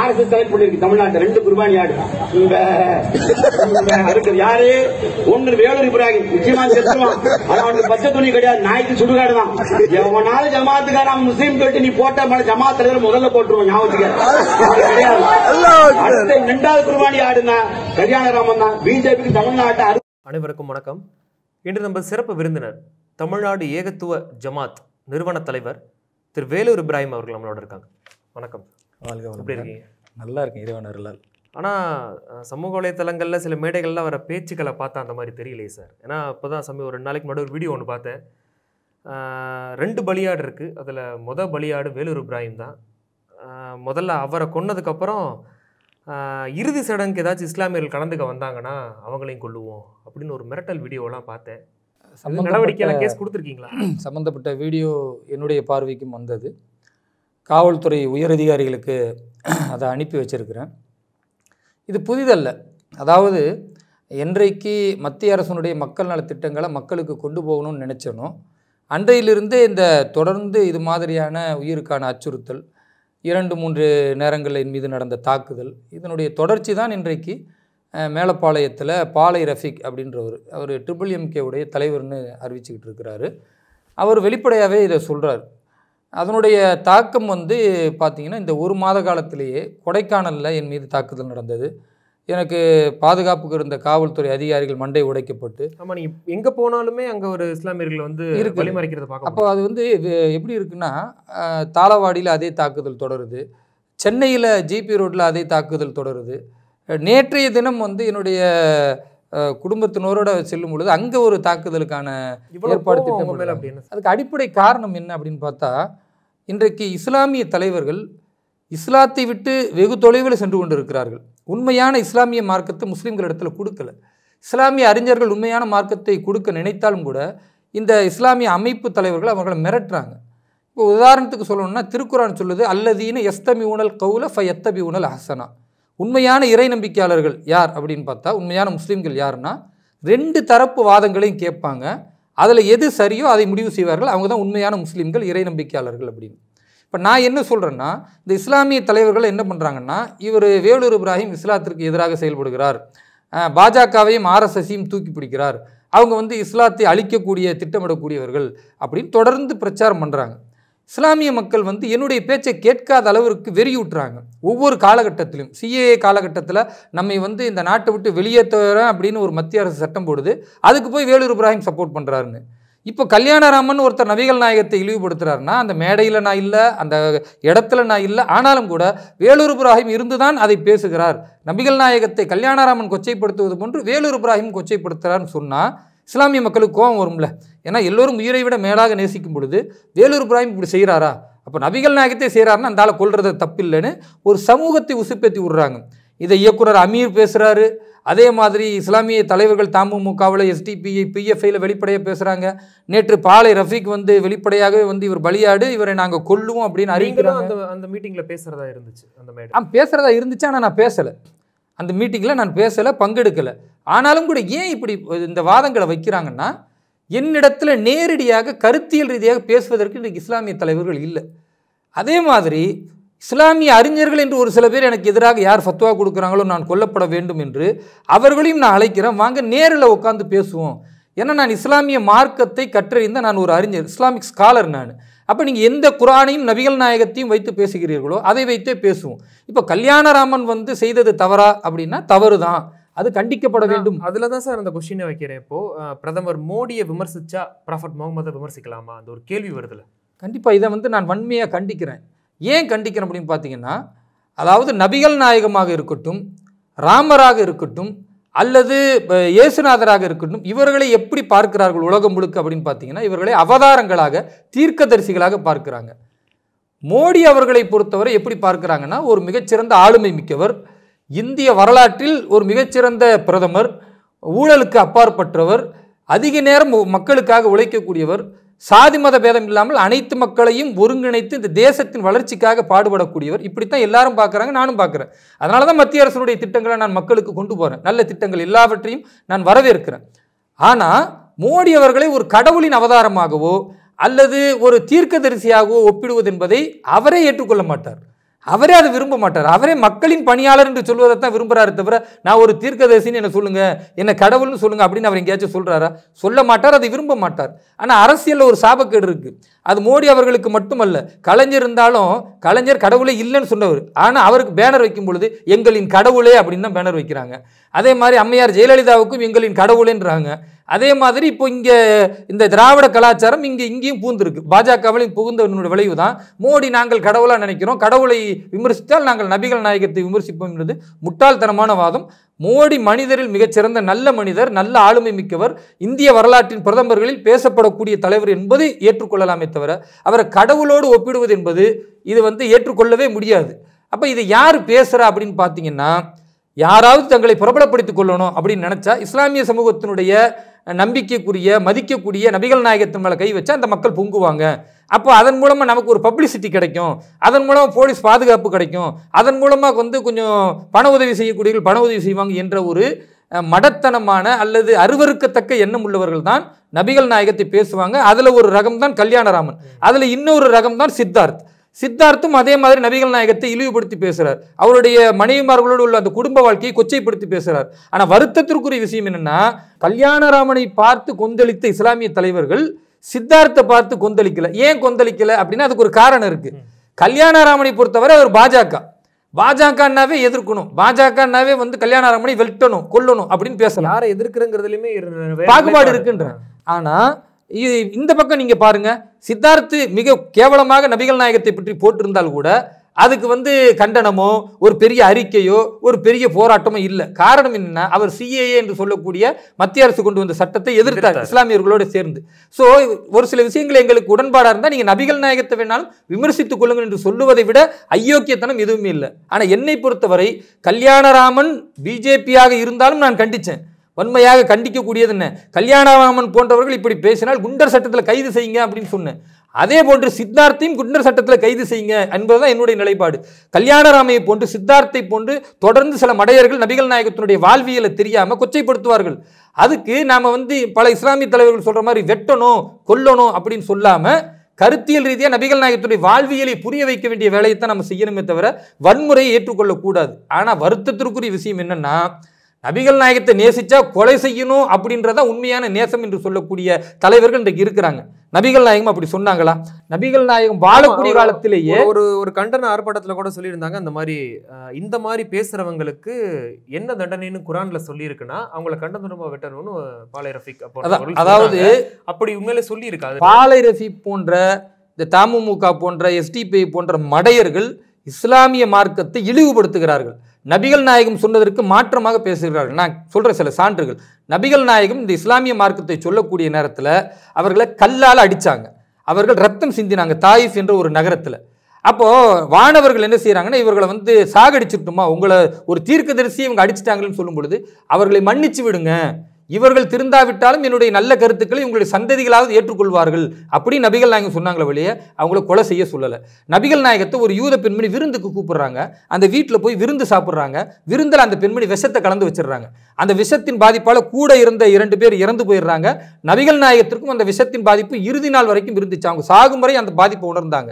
R S S பண்ணிருக்கு ரெண்டு குர்பானி ஆடு யாரு ஒன்னு வேலூர் இப்ராஹிம் நிச்சயமா செத்துவான் அவனுக்கு துணி கிடையாது நாய்க்கு சுடுகாடு தான் முஸ்லீம் தொட்டு நீ போட்ட மேல ஜமாத் தலைவர் முதல்ல போட்டுருவோம் ஞாபகத்துக்கு ரெண்டாவது குர்பானி ஆடுனா கல்யாணராமன் தான் பிஜேபிக்கு தமிழ்நாட்டை அனைவருக்கும் வணக்கம் இன்று நம்ம சிறப்பு விருந்தினர் தமிழ்நாடு ஏகத்துவ ஜமாத் நிறுவன தலைவர் திரு வேலூர் இப்ராஹிம் அவர்கள் நம்மளோட இருக்காங்க வணக்கம் வாழ்க எப்படி இருக்கீங்க நல்லா இருக்கும் இறைவன் அருளால் ஆனால் சமூக வலைத்தளங்களில் சில மேடைகளில் வர பேச்சுக்களை பார்த்தா அந்த மாதிரி தெரியலையே சார் ஏன்னா இப்போ தான் சமயம் ஒரு ரெண்டு நாளைக்கு முன்னாடி ஒரு வீடியோ ஒன்று பார்த்தேன் ரெண்டு பலியாடு இருக்குது அதில் மொதல் பலியாடு வேலூர் இப்ராஹிம் தான் முதல்ல அவரை கொன்னதுக்கப்புறம் இறுதி சடங்கு ஏதாச்சும் இஸ்லாமியர்கள் கலந்துக்க வந்தாங்கன்னா அவங்களையும் கொள்ளுவோம் அப்படின்னு ஒரு மிரட்டல் வீடியோலாம் பார்த்தேன் நடவடிக்கையில் கேஸ் கொடுத்துருக்கீங்களா சம்மந்தப்பட்ட வீடியோ என்னுடைய பார்வைக்கும் வந்தது காவல்துறை உயரதிகாரிகளுக்கு அதை அனுப்பி வச்சுருக்கிறேன் இது புதிதல்ல அதாவது என்றைக்கு மத்திய அரசனுடைய மக்கள் நலத்திட்டங்களை மக்களுக்கு கொண்டு போகணும்னு நினச்சனோ அன்றையிலிருந்தே இந்த தொடர்ந்து இது மாதிரியான உயிருக்கான அச்சுறுத்தல் இரண்டு மூன்று நேரங்களின் மீது நடந்த தாக்குதல் இதனுடைய தொடர்ச்சி தான் இன்றைக்கு மேலப்பாளையத்தில் பாலை ரஃபிக் அப்படின்றவர் அவர் ட்ரிபிள் எம்கேவுடைய தலைவர்னு அறிவிச்சுக்கிட்டு இருக்கிறாரு அவர் வெளிப்படையாகவே இதை சொல்கிறார் அதனுடைய தாக்கம் வந்து பார்த்திங்கன்னா இந்த ஒரு மாத காலத்திலேயே கொடைக்கானலில் என் மீது தாக்குதல் நடந்தது எனக்கு பாதுகாப்புக்கு இருந்த காவல்துறை அதிகாரிகள் மண்டை உடைக்கப்பட்டு ஆமாம் நீங்கள் எங்கே போனாலுமே அங்கே ஒரு இஸ்லாமியர்கள் வந்து வழிமறைக்கிறது பார்க்க அப்போ அது வந்து எப்படி இருக்குன்னா தாளவாடியில் அதே தாக்குதல் தொடருது சென்னையில் ஜிபி ரோட்டில் அதே தாக்குதல் தொடருது நேற்றைய தினம் வந்து என்னுடைய குடும்பத்தினரோட செல்லும் பொழுது அங்கே ஒரு தாக்குதலுக்கான ஏற்பாடு திட்டம் அப்படின்னு அதுக்கு அடிப்படை காரணம் என்ன அப்படின்னு பார்த்தா இன்றைக்கு இஸ்லாமிய தலைவர்கள் இஸ்லாத்தை விட்டு வெகு தொலைவில் சென்று கொண்டிருக்கிறார்கள் உண்மையான இஸ்லாமிய மார்க்கத்தை முஸ்லீம்கள் இடத்துல கொடுக்கல இஸ்லாமிய அறிஞர்கள் உண்மையான மார்க்கத்தை கொடுக்க நினைத்தாலும் கூட இந்த இஸ்லாமிய அமைப்பு தலைவர்கள் அவர்களை மிரட்டுறாங்க இப்போ உதாரணத்துக்கு சொல்லணும்னா திருக்குறான் சொல்லுது அல்லதீன எஸ்தமி ஊனல் கவுல ஃபை எத்தபி உணல் ஹசனா உண்மையான இறை நம்பிக்கையாளர்கள் யார் அப்படின்னு பார்த்தா உண்மையான முஸ்லீம்கள் யாருன்னா ரெண்டு தரப்பு வாதங்களையும் கேட்பாங்க அதில் எது சரியோ அதை முடிவு செய்வார்கள் அவங்க தான் உண்மையான முஸ்லீம்கள் இறை நம்பிக்கையாளர்கள் அப்படின்னு இப்போ நான் என்ன சொல்கிறேன்னா இந்த இஸ்லாமிய தலைவர்கள் என்ன பண்ணுறாங்கன்னா இவர் வேலூர் இப்ராஹிம் இஸ்லாத்திற்கு எதிராக செயல்படுகிறார் பாஜகவையும் ஆர்எஸ்எஸையும் தூக்கி பிடிக்கிறார் அவங்க வந்து இஸ்லாத்தை அழிக்கக்கூடிய திட்டமிடக்கூடியவர்கள் அப்படின்னு தொடர்ந்து பிரச்சாரம் பண்ணுறாங்க இஸ்லாமிய மக்கள் வந்து என்னுடைய பேச்சை கேட்காத அளவிற்கு வெறியூட்டுறாங்க ஒவ்வொரு காலகட்டத்திலும் சிஏஏ காலகட்டத்தில் நம்மை வந்து இந்த நாட்டை விட்டு வெளியேற்ற அப்படின்னு ஒரு மத்திய அரசு சட்டம் போடுது அதுக்கு போய் வேலூர் இப்ராஹிம் சப்போர்ட் பண்ணுறாருன்னு இப்போ கல்யாணராமன் ஒருத்தர் நபிகள் நாயகத்தை இழிவுபடுத்துகிறாருன்னா அந்த மேடையில் நான் இல்லை அந்த இடத்துல நான் இல்லை ஆனாலும் கூட வேலூர் இப்ராஹிம் இருந்து தான் அதை பேசுகிறார் நபிகள் நாயகத்தை கல்யாணராமன் கொச்சைப்படுத்துவது போன்று வேலூர் இப்ராஹிம் கொச்சைப்படுத்துகிறார்னு சொன்னால் இஸ்லாமிய மக்களுக்கு கோபம் வரும்ல ஏன்னா எல்லோரும் உயிரை விட மேலாக நேசிக்கும் பொழுது வேலூர் பிராயம் இப்படி செய்கிறாரா அப்போ நபிகள் நாயகத்தை செய்கிறாருன்னா அந்த ஆளை கொள்வது தப்பில்லைன்னு ஒரு சமூகத்தை உசுப்பேற்றி விடுறாங்க இதை இயக்குனர் அமீர் பேசுகிறாரு அதே மாதிரி இஸ்லாமிய தலைவர்கள் தாமுமுகாவில் எஸ்டிபிஐ பிஎஃப்ஐயில் வெளிப்படையாக பேசுகிறாங்க நேற்று பாலை ரஃபீக் வந்து வெளிப்படையாகவே வந்து இவர் பலியாடு இவரை நாங்கள் கொல்லுவோம் அப்படின்னு அறிவிக்கிறோம் அந்த அந்த மீட்டிங்கில் பேசுகிறதா இருந்துச்சு அந்த மேடம் பேசுகிறதா இருந்துச்சு ஆனால் நான் பேசலை அந்த மீட்டிங்கில் நான் பேசலை பங்கெடுக்கலை ஆனாலும் கூட ஏன் இப்படி இந்த வாதங்களை வைக்கிறாங்கன்னா என்னிடத்தில் நேரடியாக கருத்தியல் ரீதியாக பேசுவதற்கு இன்றைக்கு இஸ்லாமிய தலைவர்கள் இல்லை அதே மாதிரி இஸ்லாமிய அறிஞர்கள் என்று ஒரு சில பேர் எனக்கு எதிராக யார் ஃபத்வா கொடுக்குறாங்களோ நான் கொல்லப்பட வேண்டும் என்று அவர்களையும் நான் அழைக்கிறேன் வாங்க நேரில் உட்காந்து பேசுவோம் ஏன்னா நான் இஸ்லாமிய மார்க்கத்தை கற்றறிந்த நான் ஒரு அறிஞர் இஸ்லாமிக் ஸ்காலர் நான் அப்போ நீங்கள் எந்த குரானையும் நபிகள் நாயகத்தையும் வைத்து பேசுகிறீர்களோ அதை வைத்தே பேசுவோம் இப்போ கல்யாணராமன் வந்து செய்தது தவறா அப்படின்னா தவறு தான் அது கண்டிக்கப்பட வேண்டும் அதில் தான் சார் அந்த கொஸ்டினை வைக்கிறேன் இப்போது பிரதமர் மோடியை விமர்சித்தா ப்ராஃபட் முகமதை விமர்சிக்கலாமா அந்த ஒரு கேள்வி வருதுல கண்டிப்பாக இதை வந்து நான் வன்மையாக கண்டிக்கிறேன் ஏன் கண்டிக்கிறேன் அப்படின்னு பார்த்தீங்கன்னா அதாவது நபிகள் நாயகமாக இருக்கட்டும் ராமராக இருக்கட்டும் அல்லது இயேசுநாதராக இருக்கட்டும் இவர்களை எப்படி பார்க்கிறார்கள் உலகம் முழுக்க அப்படின்னு பார்த்தீங்கன்னா இவர்களை அவதாரங்களாக தீர்க்கதரிசிகளாக பார்க்கிறாங்க மோடி அவர்களை பொறுத்தவரை எப்படி பார்க்குறாங்கன்னா ஒரு மிகச்சிறந்த ஆளுமை மிக்கவர் இந்திய வரலாற்றில் ஒரு மிகச்சிறந்த பிரதமர் ஊழலுக்கு அப்பாற்பற்றவர் அதிக நேரம் மக்களுக்காக உழைக்கக்கூடியவர் சாதி மத பேதம் இல்லாமல் அனைத்து மக்களையும் ஒருங்கிணைத்து இந்த தேசத்தின் வளர்ச்சிக்காக பாடுபடக்கூடியவர் இப்படித்தான் எல்லாரும் பார்க்குறாங்க நானும் பார்க்குறேன் அதனால தான் மத்திய அரசுடைய திட்டங்களை நான் மக்களுக்கு கொண்டு போகிறேன் நல்ல திட்டங்கள் எல்லாவற்றையும் நான் வரவேற்கிறேன் ஆனால் மோடி அவர்களை ஒரு கடவுளின் அவதாரமாகவோ அல்லது ஒரு தீர்க்கதரிசியாகவோ ஒப்பிடுவது என்பதை அவரே ஏற்றுக்கொள்ள மாட்டார் அவரே அதை விரும்ப மாட்டார் அவரே மக்களின் பணியாளர் என்று சொல்வதை தான் விரும்புகிறாரு தவிர நான் ஒரு தீர்க்கதரிசின்னு என்ன சொல்லுங்கள் என்ன கடவுள்னு சொல்லுங்கள் அப்படின்னு அவர் எங்கேயாச்சும் சொல்கிறாரா சொல்ல மாட்டார் அதை விரும்ப மாட்டார் ஆனால் அரசியலில் ஒரு சாபக்கேடு இருக்குது அது மோடி அவர்களுக்கு மட்டுமல்ல கலைஞர் இருந்தாலும் கலைஞர் கடவுளே இல்லைன்னு சொன்னவர் ஆனால் அவருக்கு பேனர் வைக்கும் பொழுது எங்களின் கடவுளே அப்படின்னு தான் பேனர் வைக்கிறாங்க அதே மாதிரி அம்மையார் ஜெயலலிதாவுக்கும் எங்களின் கடவுளேன்றாங்க அதே மாதிரி இப்போ இங்கே இந்த திராவிட கலாச்சாரம் இங்கே இங்கேயும் பூந்திருக்கு பாஜகவிலையும் புகுந்த விளைவு தான் மோடி நாங்கள் கடவுளாக நினைக்கிறோம் கடவுளை விமர்சித்தால் நாங்கள் நபிகள் நாயகத்தை விமர்சிப்போம் என்பது முட்டாள்தனமான வாதம் மோடி மனிதரில் மிகச்சிறந்த நல்ல மனிதர் நல்ல ஆளுமை மிக்கவர் இந்திய வரலாற்றின் பிரதமர்களில் பேசப்படக்கூடிய தலைவர் என்பது ஏற்றுக்கொள்ளலாமே தவிர அவரை கடவுளோடு ஒப்பிடுவது என்பது இது வந்து ஏற்றுக்கொள்ளவே முடியாது அப்போ இது யார் பேசுகிறா அப்படின்னு பார்த்தீங்கன்னா யாராவது தங்களை பிரபலப்படுத்திக் கொள்ளணும் அப்படின்னு நினச்சா இஸ்லாமிய சமூகத்தினுடைய நம்பிக்கைக்குரிய மதிக்கக்கூடிய நபிகள் நாயகத்தின் மேலே கை வச்சா அந்த மக்கள் பொங்குவாங்க அப்போ அதன் மூலமாக நமக்கு ஒரு பப்ளிசிட்டி கிடைக்கும் அதன் மூலமாக போலீஸ் பாதுகாப்பு கிடைக்கும் அதன் மூலமாக வந்து கொஞ்சம் பண உதவி செய்யக்கூடியவர்கள் பண உதவி செய்வாங்க என்ற ஒரு மடத்தனமான அல்லது அருவறுக்கத்தக்க எண்ணம் உள்ளவர்கள் தான் நபிகள் நாயகத்தை பேசுவாங்க அதில் ஒரு ரகம் தான் கல்யாணராமன் அதில் இன்னொரு ரகம் தான் சித்தார்த் சித்தார்த்தும் அதே மாதிரி நபிகள் நாயகத்தை இழிவுபடுத்தி பேசுகிறார் அவருடைய மனைவிமார்களோடு உள்ள அந்த குடும்ப வாழ்க்கையை கொச்சைப்படுத்தி பேசுகிறார் ஆனால் வருத்தத்திற்குரிய விஷயம் என்னென்னா கல்யாணராமனை பார்த்து கொந்தளித்த இஸ்லாமிய தலைவர்கள் சித்தார்த்தை பார்த்து கொந்தளிக்கலை ஏன் கொந்தளிக்கலை அப்படின்னா அதுக்கு ஒரு காரணம் இருக்குது கல்யாணராமனை பொறுத்தவரை அவர் பாஜக பாஜகனாவே எதிர்க்கணும் பாஜகனாவே வந்து கல்யாண வெட்டணும் கொல்லணும் அப்படின்னு பேசலாம் யாரை எதிர்க்கிறங்கிறதுலயுமே பாகுபாடு இருக்குன்ற ஆனா இந்த பக்கம் நீங்கள் பாருங்கள் சித்தார்த்து மிக கேவலமாக நபிகள் நாயகத்தை பற்றி போட்டிருந்தால் கூட அதுக்கு வந்து கண்டனமோ ஒரு பெரிய அறிக்கையோ ஒரு பெரிய போராட்டமோ இல்லை காரணம் என்னன்னா அவர் சிஏஏ என்று சொல்லக்கூடிய மத்திய அரசு கொண்டு வந்த சட்டத்தை எதிர்த்தார் இஸ்லாமியர்களோடு சேர்ந்து ஸோ ஒரு சில விஷயங்கள் எங்களுக்கு உடன்பாடாக இருந்தால் நீங்கள் நபிகள் நாயகத்தை வேணாலும் விமர்சித்துக் கொள்ளுங்கள் என்று சொல்லுவதை விட ஐயோக்கியத்தனம் எதுவுமே இல்லை ஆனால் என்னை பொறுத்தவரை கல்யாணராமன் பிஜேபியாக இருந்தாலும் நான் கண்டித்தேன் வன்மையாக கண்டிக்கக்கூடியது என்ன கல்யாணராமன் போன்றவர்கள் இப்படி பேசினால் குண்டர் சட்டத்தில் கைது செய்யுங்க அப்படின்னு சொன்னேன் அதே போன்று சித்தார்த்தையும் குண்டர் சட்டத்தில் கைது செய்யுங்க என்பதுதான் என்னுடைய நிலைப்பாடு கல்யாணராமையை போன்று சித்தார்த்தை போன்று தொடர்ந்து சில மடையர்கள் நபிகள் நாயகத்தினுடைய வாழ்வியலை தெரியாமல் கொச்சைப்படுத்துவார்கள் அதுக்கு நாம் வந்து பல இஸ்லாமிய தலைவர்கள் சொல்கிற மாதிரி வெட்டணும் கொல்லணும் அப்படின்னு சொல்லாமல் கருத்தியல் ரீதியாக நபிகள் நாயகத்துடைய வாழ்வியலை புரிய வைக்க வேண்டிய வேலையை தான் நம்ம செய்யணுமே தவிர வன்முறையை ஏற்றுக்கொள்ளக்கூடாது ஆனால் வருத்தத்திற்குரிய விஷயம் என்னென்னா நபிகள் நாயகத்தை நேசிச்சா கொலை செய்யணும் அப்படின்றத உண்மையான நேசம் என்று சொல்லக்கூடிய தலைவர்கள் இன்றைக்கு இருக்கிறாங்க நபிகள் நாயகம் அப்படி சொன்னாங்களா நபிகள் நாயகம் வாழக்கூடிய காலத்திலேயே ஒரு ஒரு கண்டன ஆர்ப்பாட்டத்தில் கூட சொல்லியிருந்தாங்க அந்த மாதிரி இந்த மாதிரி பேசுறவங்களுக்கு என்ன தண்டனைன்னு குரான்ல சொல்லியிருக்குன்னா அவங்கள கண்டனமா வெட்டணும்னு பாலை ரஃபிக் அதாவது அப்படி உண்மையில சொல்லியிருக்காங்க பாலை ரஃபிக் போன்ற இந்த தாமுமுக போன்ற எஸ்டிபி போன்ற மடையர்கள் இஸ்லாமிய மார்க்கத்தை இழிவுபடுத்துகிறார்கள் நபிகள் நாயகம் சொன்னதற்கு மாற்றமாக பேசுகிறார்கள் நான் சொல்கிற சில சான்றுகள் நபிகள் நாயகம் இந்த இஸ்லாமிய மார்க்கத்தை சொல்லக்கூடிய நேரத்தில் அவர்களை கல்லால் அடித்தாங்க அவர்கள் ரத்தம் சிந்தினாங்க தாயிஃப் என்ற ஒரு நகரத்தில் அப்போது வானவர்கள் என்ன செய்கிறாங்கன்னா இவர்களை வந்து சாகடிச்சிட்டுமா உங்களை ஒரு தரிசி இவங்க அடிச்சிட்டாங்கன்னு சொல்லும் பொழுது அவர்களை மன்னிச்சு விடுங்க இவர்கள் திருந்தாவிட்டாலும் என்னுடைய நல்ல கருத்துக்களை உங்களுடைய சந்ததிகளாவது ஏற்றுக்கொள்வார்கள் அப்படி நபிகள் நாயகம் சொன்னாங்களே வழியே அவங்கள கொலை செய்ய சொல்லலை நபிகள் நாயகத்தை ஒரு யூத பெண்மணி விருந்துக்கு கூப்பிடுறாங்க அந்த வீட்டில் போய் விருந்து சாப்பிட்றாங்க விருந்தில் அந்த பெண்மணி விஷத்தை கலந்து வச்சிடுறாங்க அந்த விஷத்தின் பாதிப்பால் கூட இருந்த இரண்டு பேர் இறந்து போயிடுறாங்க நபிகள் நாயகத்திற்கும் அந்த விஷத்தின் பாதிப்பு இறுதி நாள் வரைக்கும் இருந்துச்சு அவங்க சாகும் வரை அந்த பாதிப்பை உணர்ந்தாங்க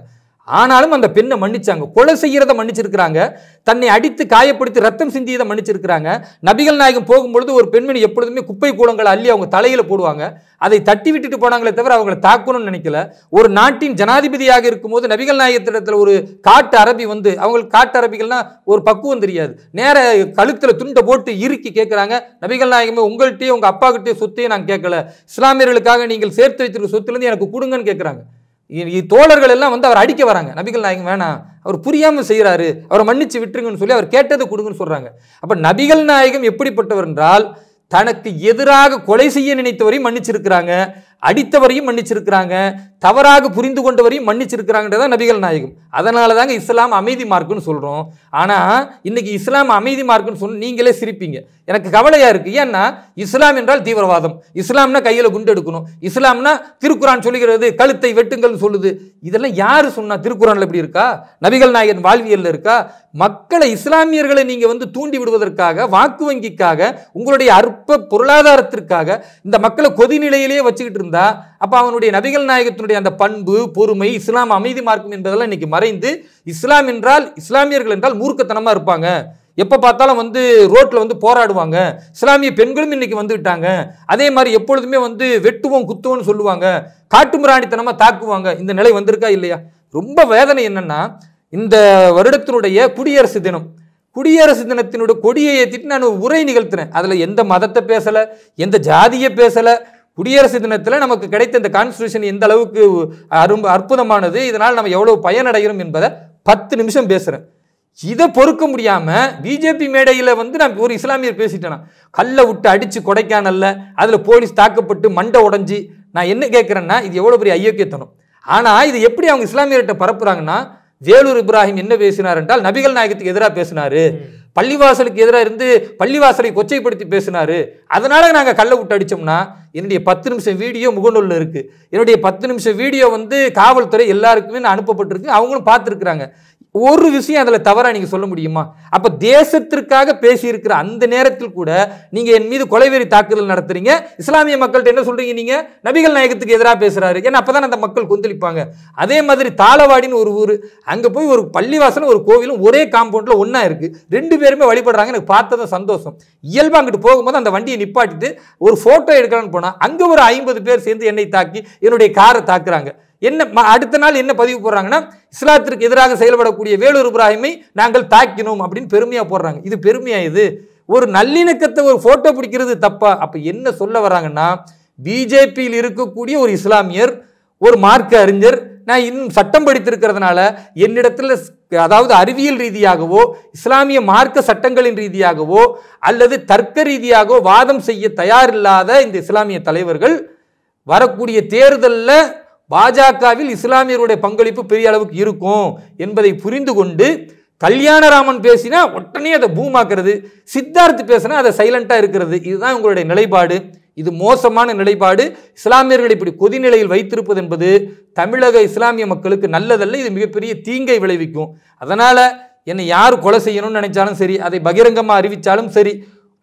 ஆனாலும் அந்த பெண்ணை மன்னிச்சாங்க கொலை செய்கிறத மன்னிச்சிருக்கிறாங்க தன்னை அடித்து காயப்படுத்தி ரத்தம் சிந்தியதை மன்னிச்சிருக்கிறாங்க நபிகள் நாயகம் போகும்பொழுது ஒரு பெண்மணி எப்பொழுதுமே குப்பை கூடங்களை அள்ளி அவங்க தலையில் போடுவாங்க அதை தட்டி விட்டுட்டு போனாங்களே தவிர அவங்களை தாக்கணும்னு நினைக்கல ஒரு நாட்டின் ஜனாதிபதியாக இருக்கும்போது நபிகள் நாயகத்திடத்தில் ஒரு காட்டு அரபி வந்து அவங்களுக்கு காட்டு அரபிகள்னா ஒரு பக்குவம் தெரியாது நேர கழுத்தில் துண்டை போட்டு இறுக்கி கேட்குறாங்க நபிகள் நாயகமே உங்கள்கிட்டயும் உங்கள் அப்பாக்கிட்டே சொத்தையும் நான் கேட்கல இஸ்லாமியர்களுக்காக நீங்கள் சேர்த்து வைத்திருக்க சொத்துலேருந்து எனக்கு கொடுங்கன்னு கேட்குறாங்க தோழர்கள் எல்லாம் வந்து அவர் அடிக்க வராங்க நபிகள் நாயகம் வேணாம் அவர் புரியாமல் செய்கிறாரு அவரை மன்னிச்சு விட்டுருங்கன்னு சொல்லி அவர் கேட்டது கொடுங்கன்னு சொல்கிறாங்க அப்போ நபிகள் நாயகம் எப்படிப்பட்டவர் என்றால் தனக்கு எதிராக கொலை செய்ய நினைத்தவரையும் மன்னிச்சிருக்கிறாங்க அடித்தவரையும் மன்னிச்சிருக்கிறாங்க தவறாக புரிந்து கொண்டவரையும் மன்னிச்சிருக்கிறாங்கன்றத நபிகள் நாயகம் அதனால தாங்க இஸ்லாம் அமைதி மார்க்குன்னு சொல்கிறோம் ஆனால் இன்றைக்கி இஸ்லாம் அமைதி மார்க்குன்னு சொன்னால் நீங்களே சிரிப்பீங்க எனக்கு கவலையாக இருக்குது ஏன்னா இஸ்லாம் என்றால் தீவிரவாதம் இஸ்லாம்னா கையில் குண்டு எடுக்கணும் இஸ்லாம்னா திருக்குறான் சொல்லுகிறது கழுத்தை வெட்டுங்கள்னு சொல்லுது இதெல்லாம் யார் சொன்னால் திருக்குறானில் எப்படி இருக்கா நபிகள் நாயகன் வாழ்வியலில் இருக்கா மக்களை இஸ்லாமியர்களை நீங்கள் வந்து தூண்டி விடுவதற்காக வாக்கு வங்கிக்காக உங்களுடைய அற்ப பொருளாதாரத்திற்காக இந்த மக்களை கொதிநிலையிலேயே வச்சுக்கிட்டு இருந்தால் அப்போ அவனுடைய நபிகள் நாயகத்தினுடைய அந்த பண்பு பொறுமை இஸ்லாம் அமைதி மார்க்கம் என்பதெல்லாம் இன்னைக்கு மறைந்து இஸ்லாம் என்றால் இஸ்லாமியர்கள் என்றால் மூர்க்கத்தனமாக இருப்பாங்க எப்போ பார்த்தாலும் வந்து ரோட்டில் வந்து போராடுவாங்க இஸ்லாமிய பெண்களும் இன்றைக்கி வந்துவிட்டாங்க அதே மாதிரி எப்பொழுதுமே வந்து வெட்டுவோம் குத்துவோம்னு சொல்லுவாங்க காட்டுமிராணித்தனமாக தாக்குவாங்க இந்த நிலை வந்திருக்கா இல்லையா ரொம்ப வேதனை என்னென்னா இந்த வருடத்தினுடைய குடியரசு தினம் குடியரசு தினத்தினுடைய கொடியை ஏற்றிட்டு நான் உரை நிகழ்த்தினேன் அதில் எந்த மதத்தை பேசலை எந்த ஜாதியை பேசலை குடியரசு தினத்தில் நமக்கு கிடைத்த இந்த கான்ஸ்டியூஷன் எந்த அளவுக்கு அரும்பு அற்புதமானது இதனால் நம்ம எவ்வளோ பயனடைகிறோம் என்பதை பத்து நிமிஷம் பேசுகிறேன் இதை பொறுக்க முடியாமல் பிஜேபி மேடையில் வந்து நான் ஒரு இஸ்லாமியர் பேசிட்டேனா கல்லை விட்டு அடித்து கொடைக்கானல்ல அதில் போலீஸ் தாக்கப்பட்டு மண்டை உடஞ்சி நான் என்ன கேட்குறேன்னா இது எவ்வளோ பெரிய ஐயோக்கியத்தனம் ஆனால் இது எப்படி அவங்க இஸ்லாமியர்கிட்ட பரப்புகிறாங்கன்னா வேலூர் இப்ராஹிம் என்ன பேசினார் என்றால் நபிகள் நாயகத்துக்கு எதிராக பேசினார் பள்ளிவாசலுக்கு எதிராக இருந்து பள்ளிவாசலை கொச்சைப்படுத்தி பேசினார் அதனால் நாங்கள் கல்லை விட்டு அடித்தோம்னா என்னுடைய பத்து நிமிஷம் வீடியோ முகநூலில் இருக்குது என்னுடைய பத்து நிமிஷம் வீடியோ வந்து காவல்துறை எல்லாருக்குமே அனுப்பப்பட்டிருக்கு அவங்களும் பார்த்துருக்குறாங்க ஒரு விஷயம் அதில் தவறாக நீங்கள் சொல்ல முடியுமா அப்போ தேசத்திற்காக பேசியிருக்கிற அந்த நேரத்தில் கூட நீங்கள் என் மீது கொலைவெறி தாக்குதல் நடத்துறீங்க இஸ்லாமிய மக்கள்கிட்ட என்ன சொல்கிறீங்க நீங்கள் நபிகள் நாயகத்துக்கு எதிராக பேசுகிறாரு ஏன்னா அப்போ தான் அந்த மக்கள் கொந்தளிப்பாங்க அதே மாதிரி தாளவாடின்னு ஒரு ஊர் அங்கே போய் ஒரு பள்ளிவாசலும் ஒரு கோவிலும் ஒரே காம்பவுண்டில் ஒன்றா இருக்குது ரெண்டு பேருமே வழிபடுறாங்க எனக்கு பார்த்ததும் சந்தோஷம் இயல்பாக அங்கிட்டு போகும்போது அந்த வண்டியை நிப்பாட்டிட்டு ஒரு ஃபோட்டோ எடுக்கலான்னு போனால் அங்கே ஒரு ஐம்பது பேர் சேர்ந்து என்னை தாக்கி என்னுடைய காரை தாக்குறாங்க என்ன அடுத்த நாள் என்ன பதிவு போடுறாங்கன்னா இஸ்லாத்திற்கு எதிராக செயல்படக்கூடிய வேலூர் இப்ராஹிமை நாங்கள் தாக்கினோம் அப்படின்னு பெருமையாக போடுறாங்க இது பெருமையாக இது ஒரு நல்லிணக்கத்தை ஒரு ஃபோட்டோ பிடிக்கிறது தப்பா அப்போ என்ன சொல்ல வராங்கன்னா பிஜேபியில் இருக்கக்கூடிய ஒரு இஸ்லாமியர் ஒரு மார்க்க அறிஞர் நான் இன்னும் சட்டம் படித்திருக்கிறதுனால என்னிடத்தில் அதாவது அறிவியல் ரீதியாகவோ இஸ்லாமிய மார்க்க சட்டங்களின் ரீதியாகவோ அல்லது தர்க்க ரீதியாகவோ வாதம் செய்ய தயாரில்லாத இந்த இஸ்லாமிய தலைவர்கள் வரக்கூடிய தேர்தலில் பாஜகவில் இஸ்லாமியருடைய பங்களிப்பு பெரிய அளவுக்கு இருக்கும் என்பதை புரிந்து கொண்டு கல்யாணராமன் பேசினா உடனே அதை பூமாக்குறது சித்தார்த்து பேசினா அதை சைலண்ட்டாக இருக்கிறது இதுதான் உங்களுடைய நிலைப்பாடு இது மோசமான நிலைப்பாடு இஸ்லாமியர்கள் இப்படி கொதிநிலையில் வைத்திருப்பது என்பது தமிழக இஸ்லாமிய மக்களுக்கு நல்லதல்ல இது மிகப்பெரிய தீங்கை விளைவிக்கும் அதனால் என்னை யார் கொலை செய்யணும்னு நினைச்சாலும் சரி அதை பகிரங்கமாக அறிவித்தாலும் சரி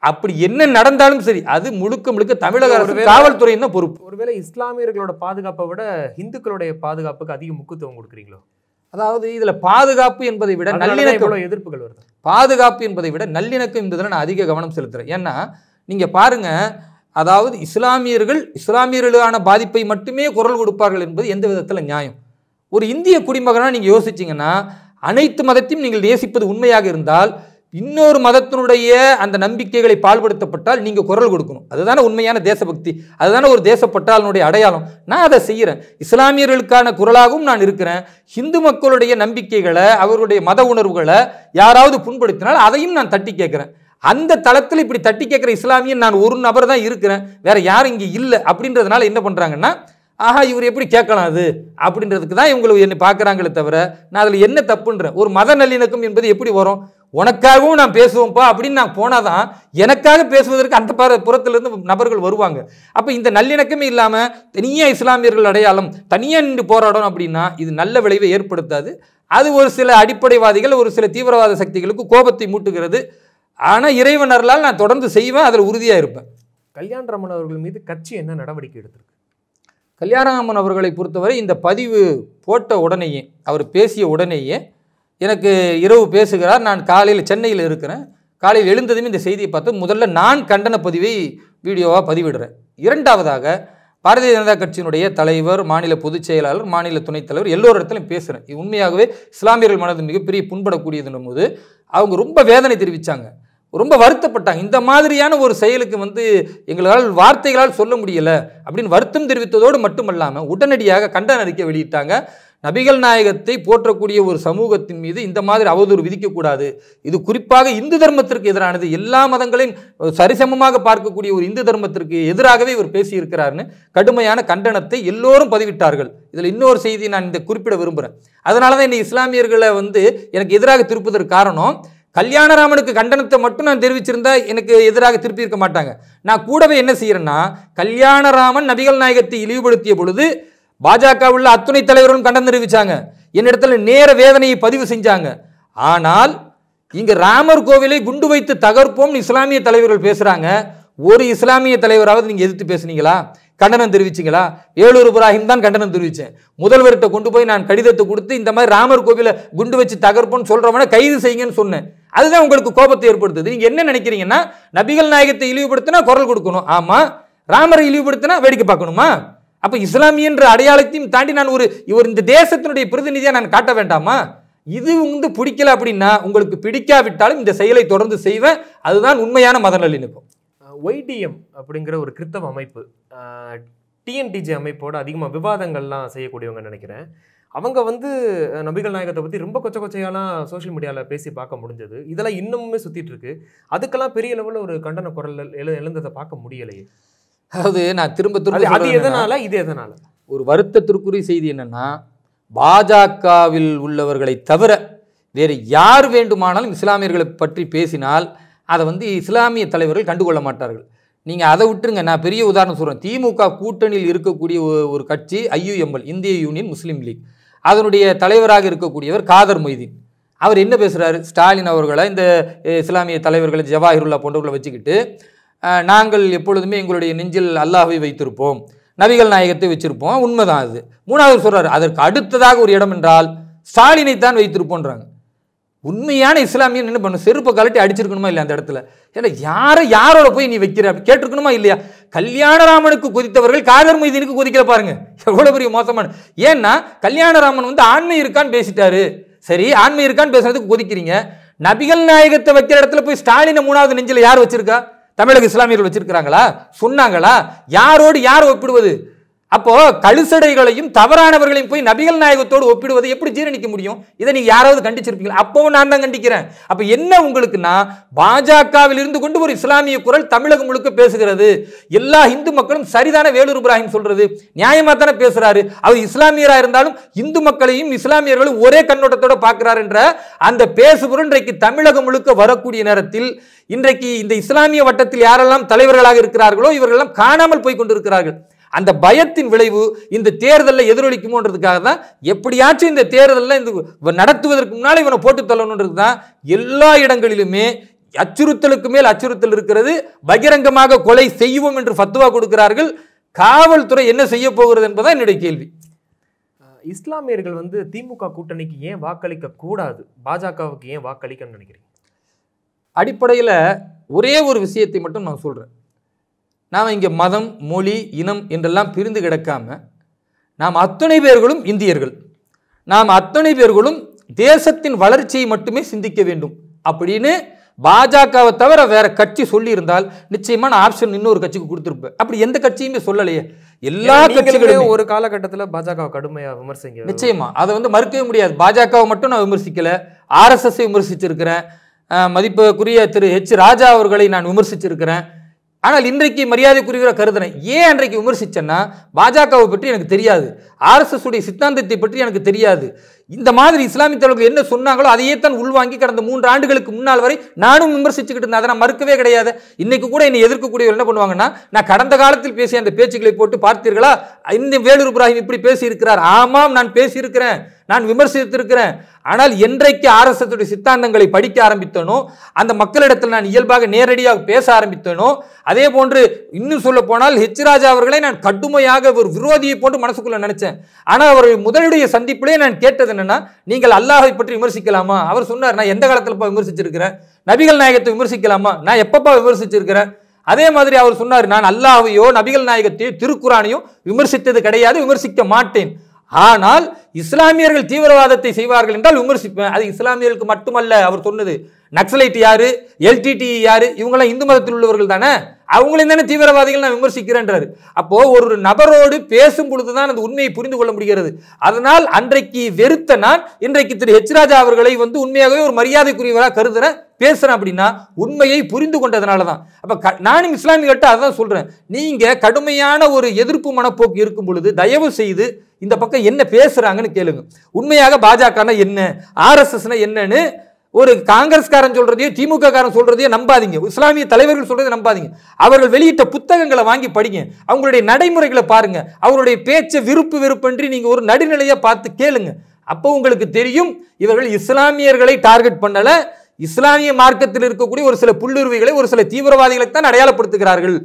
அப்படி என்ன நடந்தாலும் சரி அது முழுக்க முழுக்க தமிழக அரசு காவல்துறை தான் பொறுப்பு ஒருவேளை இஸ்லாமியர்களோட பாதுகாப்பை விட இந்துக்களுடைய பாதுகாப்புக்கு அதிக முக்கியத்துவம் கொடுக்குறீங்களோ அதாவது இதில் பாதுகாப்பு என்பதை விட நல்லிணக்கம் எதிர்ப்புகள் வருது பாதுகாப்பு என்பதை விட நல்லிணக்கம் என்பதில் நான் அதிக கவனம் செலுத்துகிறேன் ஏன்னா நீங்கள் பாருங்க அதாவது இஸ்லாமியர்கள் இஸ்லாமியர்களான பாதிப்பை மட்டுமே குரல் கொடுப்பார்கள் என்பது எந்த விதத்தில் நியாயம் ஒரு இந்திய குடிமகனாக நீங்கள் யோசிச்சிங்கன்னா அனைத்து மதத்தையும் நீங்கள் நேசிப்பது உண்மையாக இருந்தால் இன்னொரு மதத்தினுடைய அந்த நம்பிக்கைகளை பால்படுத்தப்பட்டால் நீங்கள் குரல் கொடுக்கணும் அதுதானே உண்மையான தேசபக்தி அதுதானே ஒரு தேசப்பட்டாலனுடைய அடையாளம் நான் அதை செய்கிறேன் இஸ்லாமியர்களுக்கான குரலாகவும் நான் இருக்கிறேன் ஹிந்து மக்களுடைய நம்பிக்கைகளை அவருடைய மத உணர்வுகளை யாராவது புண்படுத்தினால் அதையும் நான் தட்டி கேட்குறேன் அந்த தளத்தில் இப்படி தட்டி கேட்குற இஸ்லாமியன் நான் ஒரு நபர் தான் இருக்கிறேன் வேற யாரும் இங்கே இல்லை அப்படின்றதுனால என்ன பண்ணுறாங்கன்னா ஆஹா இவர் எப்படி கேட்கலாம் அது அப்படின்றதுக்கு தான் இவங்களுக்கு என்னை பார்க்குறாங்களே தவிர நான் அதில் என்ன தப்புன்ற ஒரு மத நல்லிணக்கம் என்பது எப்படி வரும் உனக்காகவும் நான் பேசுவோம்ப்பா அப்படின்னு நான் போனால் தான் எனக்காக பேசுவதற்கு அந்த பார புறத்திலிருந்து நபர்கள் வருவாங்க அப்போ இந்த நல்லிணக்கமே இல்லாமல் தனியாக இஸ்லாமியர்கள் அடையாளம் தனியாக நின்று போராடணும் அப்படின்னா இது நல்ல விளைவை ஏற்படுத்தாது அது ஒரு சில அடிப்படைவாதிகள் ஒரு சில தீவிரவாத சக்திகளுக்கு கோபத்தை மூட்டுகிறது ஆனால் இறைவனர்களால் நான் தொடர்ந்து செய்வேன் அதில் உறுதியாக இருப்பேன் கல்யாணராமன் அவர்கள் மீது கட்சி என்ன நடவடிக்கை எடுத்திருக்கு கல்யாணராமன் அவர்களை பொறுத்தவரை இந்த பதிவு போட்ட உடனேயே அவர் பேசிய உடனேயே எனக்கு இரவு பேசுகிறார் நான் காலையில் சென்னையில் இருக்கிறேன் காலையில் எழுந்ததுமே இந்த செய்தியை பார்த்து முதல்ல நான் கண்டன பதிவை வீடியோவாக பதிவிடுறேன் இரண்டாவதாக பாரதிய ஜனதா கட்சியினுடைய தலைவர் மாநில பொதுச் செயலாளர் மாநில துணைத் தலைவர் பேசுகிறேன் இது உண்மையாகவே இஸ்லாமியர்கள் மனது மிகப்பெரிய புண்படக்கூடியதுன்னும் போது அவங்க ரொம்ப வேதனை தெரிவித்தாங்க ரொம்ப வருத்தப்பட்டாங்க இந்த மாதிரியான ஒரு செயலுக்கு வந்து எங்களால் வார்த்தைகளால் சொல்ல முடியலை அப்படின்னு வருத்தம் தெரிவித்ததோடு மட்டுமல்லாமல் உடனடியாக கண்டன அறிக்கை வெளியிட்டாங்க நபிகள் நாயகத்தை போற்றக்கூடிய ஒரு சமூகத்தின் மீது இந்த மாதிரி அவதூறு விதிக்கக்கூடாது இது குறிப்பாக இந்து தர்மத்திற்கு எதிரானது எல்லா மதங்களையும் சரிசமமாக பார்க்கக்கூடிய ஒரு இந்து தர்மத்திற்கு எதிராகவே இவர் பேசியிருக்கிறார்னு கடுமையான கண்டனத்தை எல்லோரும் பதிவிட்டார்கள் இதில் இன்னொரு செய்தி நான் இந்த குறிப்பிட விரும்புகிறேன் அதனால தான் இந்த இஸ்லாமியர்களை வந்து எனக்கு எதிராக திருப்பதற்கு காரணம் கல்யாணராமனுக்கு கண்டனத்தை மட்டும் நான் தெரிவிச்சிருந்தா எனக்கு எதிராக திருப்பி இருக்க மாட்டாங்க நான் கூடவே என்ன செய்கிறேன்னா கல்யாணராமன் நபிகள் நாயகத்தை இழிவுபடுத்திய பொழுது பாஜக உள்ள அத்துணை தலைவர்களும் கண்டனம் தெரிவித்தாங்க என்னிடத்தில் நேர வேதனையை பதிவு செஞ்சாங்க ஆனால் இங்கே ராமர் கோவிலை குண்டு வைத்து தகர்ப்போம் இஸ்லாமிய தலைவர்கள் பேசுகிறாங்க ஒரு இஸ்லாமிய தலைவராவது நீங்கள் எதிர்த்து பேசுனீங்களா கண்டனம் தெரிவிச்சிங்களா ஏழூர் இப்ராஹிம் தான் கண்டனம் தெரிவித்தேன் முதல்வர்கிட்ட கொண்டு போய் நான் கடிதத்தை கொடுத்து இந்த மாதிரி ராமர் கோவிலை குண்டு வச்சு தகர்ப்போன்னு சொல்கிறவன கைது செய்யுங்கன்னு சொன்னேன் அதுதான் உங்களுக்கு கோபத்தை ஏற்படுத்துது நீங்கள் என்ன நினைக்கிறீங்கன்னா நபிகள் நாயகத்தை இழிவுபடுத்தினா குரல் கொடுக்கணும் ஆமாம் ராமரை இழிவுபடுத்தினா வேடிக்கை பார்க்கணுமா அப்போ இஸ்லாமிய என்ற அடையாளத்தையும் தாண்டி நான் ஒரு இவர் இந்த தேசத்தினுடைய பிரதிநிதியாக நான் காட்ட வேண்டாமா இது வந்து பிடிக்கல அப்படின்னா உங்களுக்கு பிடிக்காவிட்டாலும் இந்த செயலை தொடர்ந்து செய்வேன் அதுதான் உண்மையான மத நல்லிணக்கம் ஒய்டிஎம் அப்படிங்கிற ஒரு கிறித்தவ அமைப்பு டிஎன்டிஜி அமைப்போட அதிகமாக விவாதங்கள்லாம் செய்யக்கூடியவங்க நினைக்கிறேன் அவங்க வந்து நபிகள் நாயகத்தை பற்றி ரொம்ப கொச்ச கொச்சையாலாம் சோஷியல் மீடியாவில் பேசி பார்க்க முடிஞ்சது இதெல்லாம் இன்னமுமே சுற்றிட்டு இருக்கு அதுக்கெல்லாம் பெரிய லெவலில் ஒரு கண்டன குரல் எழு எழுந்ததை பார்க்க முடியலையே அதாவது நான் திரும்ப திரும்ப அது எதனால இது எதனால ஒரு வருத்தத்திற்குரிய செய்தி என்னன்னா பாஜகவில் உள்ளவர்களை தவிர வேறு யார் வேண்டுமானாலும் இஸ்லாமியர்களை பற்றி பேசினால் அதை வந்து இஸ்லாமிய தலைவர்கள் கண்டுகொள்ள மாட்டார்கள் நீங்கள் அதை விட்டுருங்க நான் பெரிய உதாரணம் சொல்கிறேன் திமுக கூட்டணியில் இருக்கக்கூடிய ஒரு கட்சி ஐயுஎம்எல் இந்திய யூனியன் முஸ்லீம் லீக் அதனுடைய தலைவராக இருக்கக்கூடியவர் காதர் மொய்தீன் அவர் என்ன பேசுகிறாரு ஸ்டாலின் அவர்களை இந்த இஸ்லாமிய தலைவர்களை ஜவாஹிருல்லா போன்றவர்களை வச்சுக்கிட்டு நாங்கள் எப்பொழுதுமே எங்களுடைய நெஞ்சில் அல்லாஹை வைத்திருப்போம் நபிகள் நாயகத்தை வச்சிருப்போம் உண்மைதான் அது மூணாவது சொல்கிறார் அதற்கு அடுத்ததாக ஒரு இடம் என்றால் ஸ்டாலினை தான் வைத்திருப்போன்றாங்க உண்மையான இஸ்லாமியன் என்ன பண்ணும் செருப்பை கலட்டி அடிச்சிருக்கணுமா இல்லை அந்த இடத்துல ஏன்னா யாரை யாரோட போய் நீ வைக்கிற கேட்டிருக்கணுமா இல்லையா கல்யாணராமனுக்கு குதித்தவர்கள் காதர் மைதீனுக்கு குதிக்கிற பாருங்க எவ்வளோ பெரிய மோசமான ஏன்னா கல்யாணராமன் வந்து ஆண்மை இருக்கான்னு பேசிட்டாரு சரி ஆண்மை இருக்கான்னு பேசுறதுக்கு குதிக்கிறீங்க நபிகள் நாயகத்தை வைக்கிற இடத்துல போய் ஸ்டாலினை மூணாவது நெஞ்சில் யார் வச்சிருக்கா தமிழக இஸ்லாமியர்கள் வச்சிருக்கிறாங்களா சொன்னாங்களா யாரோடு யார் ஒப்பிடுவது அப்போ கழுசடைகளையும் தவறானவர்களையும் போய் நபிகள் நாயகத்தோடு ஒப்பிடுவதை எப்படி ஜீரணிக்க முடியும் இதை நீங்க யாராவது கண்டிச்சிருப்பீங்களா அப்பவும் நான் தான் கண்டிக்கிறேன் அப்ப என்ன உங்களுக்குன்னா பாஜகவில் இருந்து கொண்டு ஒரு இஸ்லாமிய குரல் தமிழகம் முழுக்க பேசுகிறது எல்லா இந்து மக்களும் சரிதான வேலூர் இப்ராஹிம் சொல்றது நியாயமா தானே பேசுறாரு அவர் இஸ்லாமியரா இருந்தாலும் இந்து மக்களையும் இஸ்லாமியர்களும் ஒரே கண்ணோட்டத்தோட பார்க்கிறார் என்ற அந்த பேசுபொருள் இன்றைக்கு தமிழகம் முழுக்க வரக்கூடிய நேரத்தில் இன்றைக்கு இந்த இஸ்லாமிய வட்டத்தில் யாரெல்லாம் தலைவர்களாக இருக்கிறார்களோ இவர்களெல்லாம் காணாமல் போய் கொண்டிருக்கிறார்கள் அந்த பயத்தின் விளைவு இந்த தேர்தலில் எதிரொலிக்குமோன்றதுக்காக தான் எப்படியாச்சும் இந்த தேர்தலில் இந்த நடத்துவதற்கு முன்னால் இவனை போட்டு தள்ளணுன்றது தான் எல்லா இடங்களிலுமே அச்சுறுத்தலுக்கு மேல் அச்சுறுத்தல் இருக்கிறது பகிரங்கமாக கொலை செய்வோம் என்று ஃபத்துவா கொடுக்கிறார்கள் காவல்துறை என்ன செய்ய போகிறது என்பதான் என்னுடைய கேள்வி இஸ்லாமியர்கள் வந்து திமுக கூட்டணிக்கு ஏன் வாக்களிக்க கூடாது பாஜகவுக்கு ஏன் வாக்களிக்கணும்னு நினைக்கிறீங்க அடிப்படையில் ஒரே ஒரு விஷயத்தை மட்டும் நான் சொல்கிறேன் நாம் இங்கே மதம் மொழி இனம் என்றெல்லாம் பிரிந்து கிடக்காம நாம் அத்தனை பேர்களும் இந்தியர்கள் நாம் அத்தனை பேர்களும் தேசத்தின் வளர்ச்சியை மட்டுமே சிந்திக்க வேண்டும் அப்படின்னு பாஜகவை தவிர வேற கட்சி சொல்லியிருந்தால் நிச்சயமான ஆப்ஷன் இன்னொரு கட்சிக்கு கொடுத்துருப்பேன் அப்படி எந்த கட்சியுமே சொல்லலையே எல்லா கட்சிகளையும் ஒரு காலகட்டத்தில் பாஜக கடுமையாக விமர்சிங்க நிச்சயமா அதை வந்து மறுக்கவே முடியாது பாஜகவை மட்டும் நான் விமர்சிக்கலை ஆர்எஸ்எஸ்ஸை விமர்சிச்சிருக்கிறேன் மதிப்புக்குரிய திரு ஹெச் ராஜா அவர்களை நான் விமர்சிச்சிருக்கிறேன் ஆனால் இன்றைக்கு குறிக்கிற கருதனை ஏன் அன்றைக்கு விமர்சித்தேன்னா பாஜகவை பற்றி எனக்கு தெரியாது ஆர்எஸ்எஸ் உடைய சித்தாந்தத்தை பற்றி எனக்கு தெரியாது இந்த மாதிரி இஸ்லாமிய தலைவர்கள் என்ன சொன்னாங்களோ அதையே தான் உள்வாங்கி கடந்த மூன்று ஆண்டுகளுக்கு முன்னால் வரை நானும் விமர்சிச்சுக்கிட்டு இருந்தேன் அதை நான் மறுக்கவே கிடையாது இன்னைக்கு கூட என்னை எதிர்க்கக்கூடியவர் என்ன பண்ணுவாங்கன்னா நான் கடந்த காலத்தில் பேசிய அந்த பேச்சுக்களை போட்டு பார்த்தீர்களா இந்த வேலூர் இப்ராஹிம் இப்படி பேசியிருக்கிறார் ஆமாம் நான் பேசியிருக்கிறேன் நான் விமர்சித்திருக்கிறேன் ஆனால் என்றைக்கு ஆர்எஸ்எஸுடைய சித்தாந்தங்களை படிக்க ஆரம்பித்தனோ அந்த மக்களிடத்தில் நான் இயல்பாக நேரடியாக பேச ஆரம்பித்தனோ அதே போன்று இன்னும் சொல்ல போனால் ஹெச் ராஜா அவர்களை நான் கடுமையாக ஒரு விரோதியை போட்டு மனசுக்குள்ள நினைச்சேன் ஆனால் அவர் முதலுடைய சந்திப்பிலே நான் கேட்டது என்னன்னா நீங்கள் அல்லாஹை பற்றி விமர்சிக்கலாமா அவர் சொன்னார் நான் எந்த காலத்தில்ப்பா விமர்சிச்சிருக்கிறேன் நபிகள் நாயகத்தை விமர்சிக்கலாமா நான் எப்பப்பா விமர்சிச்சிருக்கிறேன் அதே மாதிரி அவர் சொன்னார் நான் அல்லாஹையோ நபிகள் நாயகத்தையோ திருக்குறானையும் விமர்சித்தது கிடையாது விமர்சிக்க மாட்டேன் ஆனால் இஸ்லாமியர்கள் தீவிரவாதத்தை செய்வார்கள் என்றால் விமர்சிப்பேன் அது இஸ்லாமியர்களுக்கு மட்டுமல்ல அவர் சொன்னது நக்சலைட் யாரு எல்டிடி யாரு இவங்கெல்லாம் இந்து மதத்தில் உள்ளவர்கள் தானே அவங்களையும் தானே தீவிரவாதிகள் நான் விமர்சிக்கிறேன்றாரு அப்போது ஒரு நபரோடு பேசும் பொழுது தான் அந்த உண்மையை புரிந்து கொள்ள முடிகிறது அதனால் அன்றைக்கு வெறுத்த நான் இன்றைக்கு திரு ஹெச் ராஜா அவர்களை வந்து உண்மையாகவே ஒரு மரியாதைக்குரியவராக கருதுகிற பேசுகிறேன் அப்படின்னா உண்மையை புரிந்து கொண்டதுனால தான் அப்போ க நானும் அதை தான் சொல்கிறேன் நீங்கள் கடுமையான ஒரு எதிர்ப்பு மனப்போக்கு இருக்கும் பொழுது தயவு செய்து இந்த பக்கம் என்ன பேசுகிறாங்கன்னு கேளுங்க உண்மையாக பாஜகனா என்ன ஆர்எஸ்எஸ்னா என்னன்னு ஒரு காங்கிரஸ்காரன் சொல்றதையோ திமுக காரன் சொல்றதையோ நம்பாதீங்க இஸ்லாமிய தலைவர்கள் சொல்றதை நம்பாதீங்க அவர்கள் வெளியிட்ட புத்தகங்களை வாங்கி படிங்க அவங்களுடைய நடைமுறைகளை பாருங்க அவருடைய பேச்சை விருப்பு வெறுப்பன்றி நீங்க ஒரு நடுநிலையை பார்த்து கேளுங்க அப்போ உங்களுக்கு தெரியும் இவர்கள் இஸ்லாமியர்களை டார்கெட் பண்ணல இஸ்லாமிய மார்க்கத்தில் இருக்கக்கூடிய ஒரு சில புல்லுருவிகளை ஒரு சில தீவிரவாதிகளை தான் அடையாளப்படுத்துகிறார்கள்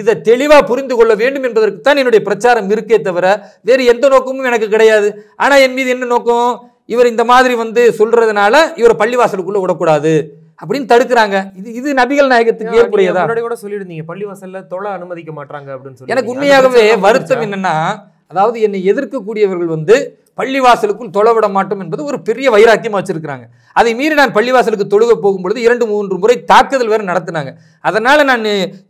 இதை தெளிவாக புரிந்து கொள்ள வேண்டும் என்பதற்கு தான் என்னுடைய பிரச்சாரம் இருக்கே தவிர வேறு எந்த நோக்கமும் எனக்கு கிடையாது ஆனால் என் மீது என்ன நோக்கம் இவர் இந்த மாதிரி வந்து சொல்றதுனால இவர் பள்ளிவாசலுக்குள்ள விடக்கூடாது அப்படின்னு தடுக்கிறாங்க இது இது நபிகள் நாயகத்துக்கு ஏற்புடையதா கூட சொல்லியிருந்தீங்க பள்ளிவாசல்ல தொலை அனுமதிக்க மாட்டாங்க அப்படின்னு சொல்லி எனக்கு உண்மையாகவே வருத்தம் என்னன்னா அதாவது என்னை எதிர்க்கக்கூடியவர்கள் வந்து பள்ளிவாசலுக்குள் தொலை மாட்டோம் என்பது ஒரு பெரிய வைராக்கியமாக வச்சுருக்கிறாங்க அதை மீறி நான் பள்ளிவாசலுக்கு தொழுக போகும்பொழுது இரண்டு மூன்று முறை தாக்குதல் வேறு நடத்தினாங்க அதனால் நான்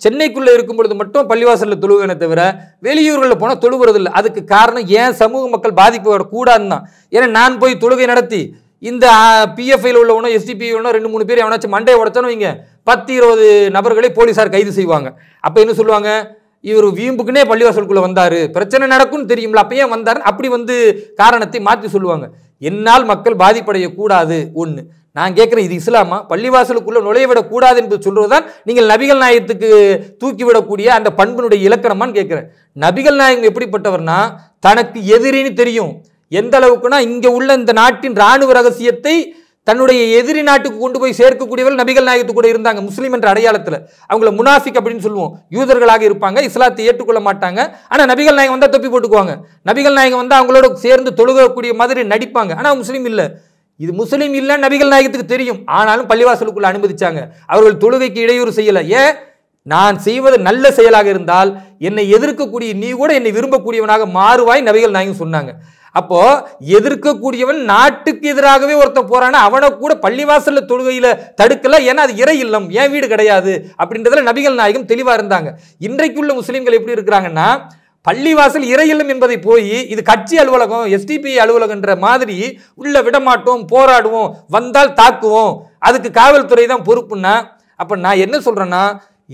சென்னைக்குள்ளே இருக்கும் பொழுது மட்டும் பள்ளிவாசலில் தொழுவேனே தவிர வெளியூர்களில் போனால் தொழுவுறதில்லை அதுக்கு காரணம் ஏன் சமூக மக்கள் பாதிப்பு வரக்கூடாதுன்னு தான் ஏன்னா நான் போய் தொழுகை நடத்தி இந்த பிஎஃப்ஐயில் உள்ளவனோ எஸ்டிபி உள்ளவனோ ரெண்டு மூணு பேர் எவனாச்சும் மண்டையை உடச்சானோ இங்கே பத்து இருபது நபர்களை போலீஸார் கைது செய்வாங்க அப்போ என்ன சொல்லுவாங்க இவர் வீம்புக்குனே பள்ளிவாசலுக்குள்ளே வந்தார் பிரச்சனை நடக்கும்னு தெரியும்ல அப்போ ஏன் வந்தார் அப்படி வந்து காரணத்தை மாற்றி சொல்லுவாங்க என்னால் மக்கள் பாதிப்படையக்கூடாது ஒன்று நான் கேட்குறேன் இது இஸ்லாமா பள்ளிவாசலுக்குள்ளே நுழைய விடக்கூடாது என்று சொல்வது தான் நீங்கள் நபிகள் நாயகத்துக்கு தூக்கிவிடக்கூடிய அந்த பண்பினுடைய இலக்கணமான்னு கேட்குறேன் நபிகள் நாயகம் எப்படிப்பட்டவர்னா தனக்கு எதிரின்னு தெரியும் எந்த அளவுக்குனா இங்கே உள்ள இந்த நாட்டின் இராணுவ ரகசியத்தை தன்னுடைய எதிரி நாட்டுக்கு கொண்டு போய் சேர்க்கக்கூடியவர்கள் நபிகள் நாயகத்து கூட இருந்தாங்க முஸ்லீம் என்ற அடையாளத்தில் அவங்கள முனாஃபிக் அப்படின்னு சொல்லுவோம் யூதர்களாக இருப்பாங்க இஸ்லாத்தை ஏற்றுக்கொள்ள மாட்டாங்க ஆனால் நபிகள் நாயகம் வந்தால் தொப்பி போட்டுக்குவாங்க நபிகள் நாயகம் வந்தால் அவங்களோட சேர்ந்து தொழுகக்கூடிய மாதிரி நடிப்பாங்க ஆனால் முஸ்லீம் இல்லை இது முஸ்லீம் இல்லை நபிகள் நாயகத்துக்கு தெரியும் ஆனாலும் பள்ளிவாசலுக்குள்ள அனுமதிச்சாங்க அவர்கள் தொழுகைக்கு இடையூறு செய்யலை ஏ நான் செய்வது நல்ல செயலாக இருந்தால் என்னை எதிர்க்கக்கூடிய நீ கூட என்னை விரும்பக்கூடியவனாக மாறுவாய் நபிகள் நாயகம் சொன்னாங்க அப்போ எதிர்க்கக்கூடியவன் நாட்டுக்கு எதிராகவே ஒருத்தன் போறானா அவனை கூட பள்ளிவாசல்ல தொழுகையில தடுக்கல ஏன்னா அது இறை இல்லம் ஏன் வீடு கிடையாது அப்படின்றதுல நபிகள் நாயகம் தெளிவா இருந்தாங்க இன்றைக்குள்ள முஸ்லீம்கள் எப்படி இருக்கிறாங்கன்னா பள்ளிவாசல் இல்லம் என்பதை போய் இது கட்சி அலுவலகம் எஸ்டிபி அலுவலகம்ன்ற மாதிரி உள்ள விடமாட்டோம் போராடுவோம் வந்தால் தாக்குவோம் அதுக்கு காவல்துறை தான் பொறுப்புன்னா அப்போ நான் என்ன சொல்கிறேன்னா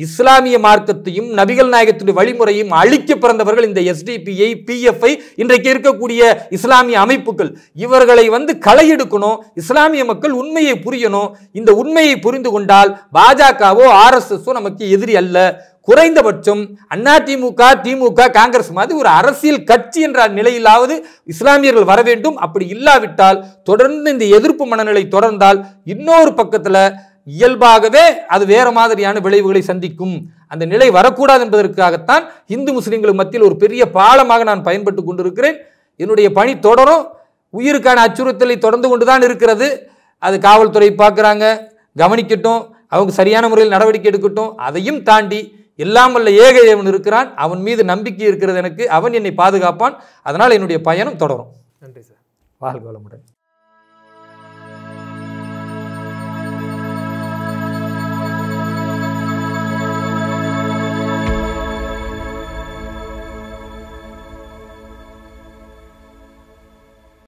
இஸ்லாமிய மார்க்கத்தையும் நபிகள் நாயகத்துடைய வழிமுறையும் அழிக்க பிறந்தவர்கள் இந்த எஸ்டிபிஐ பிஎஃப்ஐ இன்றைக்கு இருக்கக்கூடிய இஸ்லாமிய அமைப்புகள் இவர்களை வந்து களை எடுக்கணும் இஸ்லாமிய மக்கள் உண்மையை புரியணும் இந்த உண்மையை புரிந்து கொண்டால் பாஜகவோ ஆர்எஸ்எஸோ நமக்கு எதிரி அல்ல குறைந்தபட்சம் அண்ணா திமுக திமுக காங்கிரஸ் மாதிரி ஒரு அரசியல் கட்சி என்ற நிலையிலாவது இஸ்லாமியர்கள் வர வேண்டும் அப்படி இல்லாவிட்டால் தொடர்ந்து இந்த எதிர்ப்பு மனநிலை தொடர்ந்தால் இன்னொரு பக்கத்தில் இயல்பாகவே அது வேறு மாதிரியான விளைவுகளை சந்திக்கும் அந்த நிலை வரக்கூடாது என்பதற்காகத்தான் இந்து முஸ்லீம்களுக்கு மத்தியில் ஒரு பெரிய பாலமாக நான் பயன்பட்டு கொண்டிருக்கிறேன் என்னுடைய பணி தொடரும் உயிருக்கான அச்சுறுத்தலை தொடர்ந்து கொண்டு தான் இருக்கிறது அது காவல்துறை பார்க்குறாங்க கவனிக்கட்டும் அவங்க சரியான முறையில் நடவடிக்கை எடுக்கட்டும் அதையும் தாண்டி எல்லாம் வல்ல ஏக இருக்கிறான் அவன் மீது நம்பிக்கை இருக்கிறது எனக்கு அவன் என்னை பாதுகாப்பான் அதனால் என்னுடைய பயணம் தொடரும் நன்றி சார் வாழ்க வளமுடன்